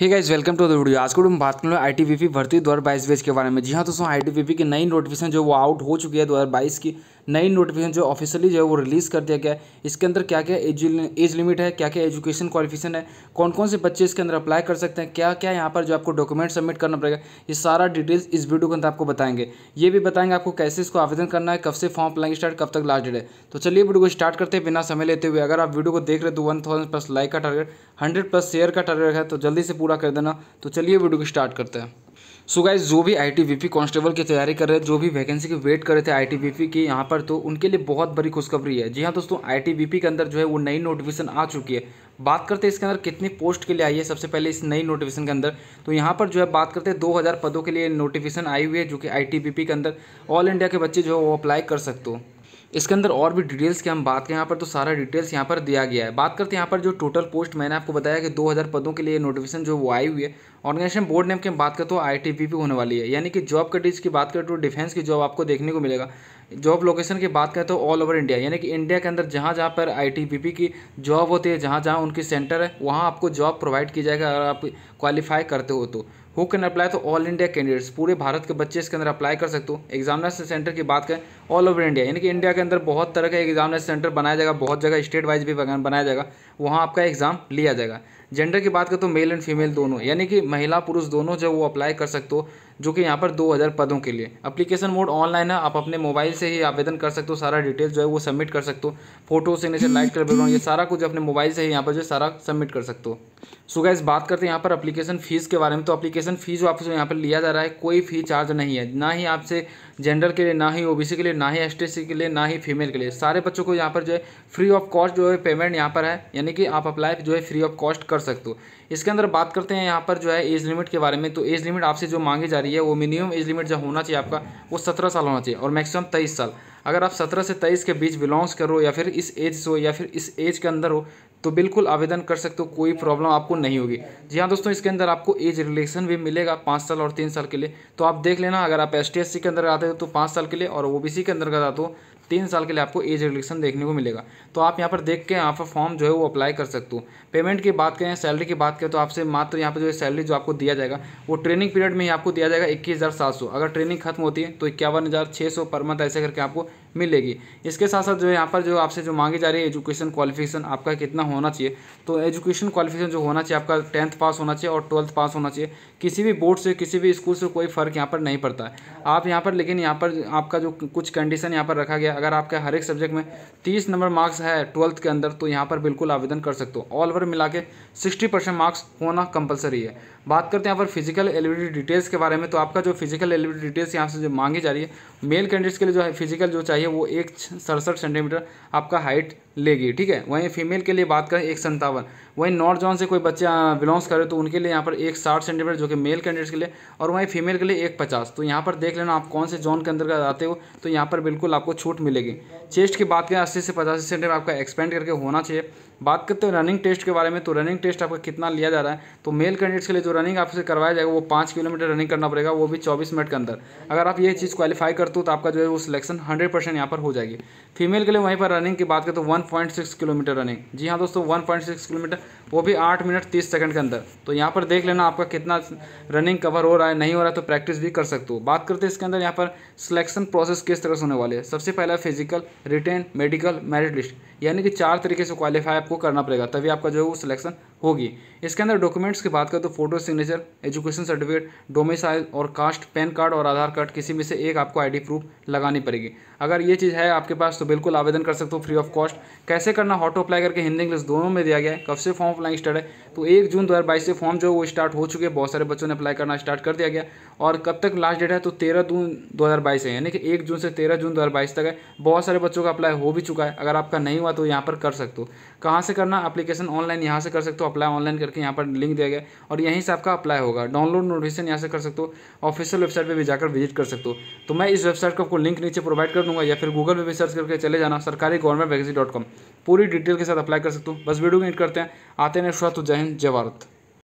hey guys welcome to the video आज को हम बात कर आई टी वी पी भर्ती दो हज़ार बाईस बेच के बारे में जी हाँ दोस्तों आई टी वी पी की नई नोटिफिकेशन जो वो आउट हो चुकी है दो हज़ार बाईस की नई नोटिफिकेशन जो ऑफिशियली जो है वो रिलीज़ कर दिया गया है इसके अंदर क्या क्या एज एज लिमिट है क्या क्या एजुकेशन क्वालिफिकेशन है कौन कौन से बच्चे इसके अंदर अप्लाई कर सकते हैं क्या क्या यहाँ पर जो आपको डॉक्यूमेंट सबमिट करना पड़ेगा ये सारा डिटेल्स इस वीडियो के अंदर आपको बताएंगे ये भी बताएंगे आपको कैसे इसको आवेदन करना है कब से फॉर्म अप्लाई स्टार्ट कब तक लास्ट डेट है तो चलिए वीडियो को स्टार्ट करते हैं बिना समय लेते हुए अगर आप वीडियो को देख रहे तो वन प्लस लाइक का टारगेट हंड्रेड प्लस शेयर का टारगेट है तो जल्दी से पूरा कर देना तो चलिए वीडियो को स्टार्ट करते हैं सो गाइज जो भी आई टी कांस्टेबल की तैयारी कर रहे हैं जो भी वैकेंसी की वेट कर रहे थे आई टी की यहाँ पर तो उनके लिए बहुत बड़ी खुशखबरी है जी हाँ दोस्तों आई टी के अंदर जो है वो नई नोटिफिकेशन आ चुकी है बात करते हैं इसके अंदर कितनी पोस्ट के लिए आई है सबसे पहले इस नई नोटिफिकेशन के अंदर तो यहाँ पर जो है बात करते हैं दो पदों के लिए नोटिफिकेशन आई हुई है जो कि आई के अंदर ऑल इंडिया के बच्चे जो है वो अप्लाई कर सकते हो इसके अंदर और भी डिटेल्स की हम बात करें यहाँ पर तो सारा डिटेल्स यहाँ पर दिया गया है बात करते हैं यहाँ पर जो टोटल पोस्ट मैंने आपको बताया कि 2000 पदों के लिए नोटिफिकेशन जो वो आई हुई है ऑर्गेनाइजेशन बोर्ड नेम की हम बात करते हो आई टी होने वाली है यानी कि जॉब कटीज की बात करें तो डिफेंस की जॉब आपको देखने को मिलेगा जॉब लोकेशन की बात करें तो ऑल ओवर इंडिया यानी कि इंडिया के अंदर जहाँ जहाँ पर आई की जॉब होती है जहाँ जहाँ उनकी सेंटर है वहाँ आपको जॉब प्रोवाइड की जाएगा अगर आप क्वालिफाई करते हो तो हु कैन अप्लाई तो ऑल इंडिया कैंडिडेट्स पूरे भारत के बच्चे इसके अंदर अप्लाई कर सकते हो एग्जामिनेशन सेंटर की बात करें ऑल ओवर इंडिया यानी कि इंडिया के अंदर बहुत तरह का एग्जामिनेशन सेंटर बनाया जाएगा बहुत जगह स्टेट वाइज भी बनाया जाएगा वहाँ आपका एग्जाम लिया जाएगा जेंडर की बात करें तो मेल एंड फीमेल दोनों यानी कि महिला पुरुष दोनों जो वो अप्लाई कर सकते हो जो कि यहाँ पर 2000 पदों के लिए अप्लीकेशन मोड ऑनलाइन है आप अपने मोबाइल से ही आवेदन कर सकते हो सारा डिटेल जो है वो सबमिट कर सकते हो photo signature light colour background ये सारा कुछ अपने मोबाइल से ही यहाँ पर जो सारा सबमिट कर सकते हो सो इस बात करते हैं यहाँ पर अप्लीकेशन फीस के बारे में तो अपलीकेशन एप्लीकेशन फ़ी जो आपसे यहाँ पर लिया जा रहा है कोई फ़ी चार्ज नहीं है ना ही आपसे जेंडर के लिए ना ही ओबीसी के लिए ना ही एस के लिए ना ही फीमेल के लिए सारे बच्चों को यहाँ पर जो है फ्री ऑफ कॉस्ट जो है पेमेंट यहाँ पर है यानी कि आप अप्लाई जो है फ्री ऑफ कॉस्ट कर सकते हो इसके अंदर बात करते हैं यहाँ पर जो है एज लिमिट के बारे में तो एज लिमिट आपसे जो मांगी जा रही है वो मिनिमम एज लिमिट जो होना चाहिए आपका वो सत्रह साल होना चाहिए और मैक्सिमम तेईस साल अगर आप सत्रह से तेईस के बीच बिलोंग्स करो या फिर इस एज से हो या फिर इस एज के अंदर हो तो बिल्कुल आवेदन कर सकते हो कोई प्रॉब्लम आपको नहीं होगी जी हाँ दोस्तों इसके अंदर आपको एज रिलेक्शन भी मिलेगा पाँच साल और तीन साल के लिए तो आप देख लेना अगर आप एस के अंदर आते तो पाँच साल के लिए और ओ के अंदर का तो तीन साल के लिए आपको एज रिलेक्शन देखने को मिलेगा तो आप यहाँ पर देख के यहाँ पर फॉर्म जो है वो अप्लाई कर सकते हो पेमेंट की बात करें सैलरी की बात करें तो आपसे मात्र यहाँ पर जो है सैलरी जो आपको दिया जाएगा वो ट्रेनिंग पीरियड में ही आपको दिया जाएगा इक्कीस अगर ट्रेनिंग खत्म होती है तो इक्यावन पर मंथ ऐसे करके आपको मिलेगी इसके साथ साथ जो है यहाँ पर जो आपसे जो मांगी जा रही है एजुकेशन क्वालिफिकेशन आपका कितना होना चाहिए तो एजुकेशन क्वालिफिकेशन जो होना चाहिए आपका टेंथ पास होना चाहिए और ट्वेल्थ पास होना चाहिए किसी भी बोर्ड से किसी भी स्कूल से कोई फ़र्क यहाँ पर नहीं पड़ता है आप यहाँ पर लेकिन यहाँ पर आपका जो कुछ कंडीशन यहाँ पर रखा गया अगर आपके हर एक सब्जेक्ट में तीस नंबर मार्क्स है ट्वेल्थ के अंदर तो यहाँ पर बिल्कुल आवेदन कर सकते हो ऑल ओवर मिला के सिक्सटी परसेंट मार्क्स होना कंपलसरी है बात करते हैं यहाँ पर फिजिकल एलिबिलिटी डिटेल्स के बारे में तो आपका जो फिजिकल एलिबिलिटी डिटेल्स यहाँ से जो मांगी जा रही है मेल कैंडिडेट्स के लिए जो है फिजिकल जो चाहिए वो एक सड़सठ सेंटीमीटर आपका हाइट लेगी ठीक है वहीं फीमेल के लिए बात करें एक संतावन वहीं नॉर्थ जोन से कोई बच्चा बिलोंग्स करे तो उनके लिए यहाँ पर एक साठ सेंटीमीटर जो कि मेल कैंडिडेट्स के लिए और वहीं फीमेल के लिए एक पचास तो यहाँ पर देख लेना आप कौन से जोन के अंदर आते हो तो यहाँ पर बिल्कुल आपको छूट मिलेगी चेस्ट की बात करें अस्सी से पचासी सेंटीमीटर आपका एक्सपेंड करके होना चाहिए बात करते हैं रनिंग टेस्ट के बारे में तो रनिंग टेस्ट आपका कितना लिया जा रहा है तो मेल कैंडिडेट्स के लिए जो रनिंग आपसे करवाया जाएगा वो पाँच किलोमीटर रनिंग करना पड़ेगा वो भी चौबीस मिनट के अंदर अगर आप ये चीज़ क्वालिफाई करते हो तो आपका जो है वो सिलेक्शन हंड्रेड परसेंट यहाँ पर हो जाएगी फीमेल के लिए वहीं पर रनिंग की बात करें तो one point six kilometre running जी हाँ दोस्तों वन पॉइंट सिक्स किलोमीटर वो भी आठ मिनट तीस सेकंड के अंदर तो यहाँ पर देख लेना आपका कितना रनिंग कवर हो रहा है नहीं हो रहा है तो प्रैक्टिस भी कर सकते हो बात करते हैं इसके अंदर यहाँ पर सिलेक्शन प्रोसेस किस तरह से होने वाले हैं सबसे पहला physical written medical merit list यानी कि चार तरीके से क्वालिफाई आपको करना पड़ेगा तभी आपका जो है वो सिलेक्शन होगी इसके अंदर डॉक्यूमेंट्स की बात करें तो photo signature education certificate domicile और कास्ट पैन कार्ड और आधार कार्ड किसी में से एक आपको आईडी प्रूफ लगानी पड़ेगी अगर ये चीज़ है आपके पास तो बिल्कुल आवेदन कर सकते हो फ्री ऑफ कॉस्ट कैसे करना हॉट अप्लाई करके हिंदी इंग्लिश दोनों में दिया गया है कब से फॉर्म अपलाइंग स्टार्ट है तो एक जून दो से फॉर्म जो है वो स्टार्ट हो चुके हैं बहुत सारे बच्चों ने अप्लाई करना स्टार्ट कर दिया गया और कब तक लास्ट डेट है तो तेरह जून दो हज़ार बाईस है यानी कि एक जून से तेरह जून दो हज़ार बाईस तक है बहुत सारे बच्चों का अप्लाई हो भी चुका है अगर आपका नहीं हुआ तो यहाँ पर कर सकते हो कहाँ से करना अप्लीकेशन ऑनलाइन यहाँ से कर सकते हो अप्लाई ऑनलाइन करके यहाँ पर लिंक दिया गया और यहीं से आपका अप्लाई होगा डाउनलोड नोटिफिकेशन यहाँ से कर सकते हो ऑफिशियल वेबसाइट पर भी जाकर विजिट कर सकते हो तो मैं इस वेबसाइट को आपको लिंक नीचे प्रोवाइड कर दूँगा या फिर गूगल पर भी सर्च करके चले जाना सरकारी गवर्नमेंट वैक्सी डॉट कॉम पूरी डिटेल के साथ अप्लाई कर सकते हो बस वीडियो में एड करते हैं आते हैं स्वास्थ्य तो जय हिंद जय भारत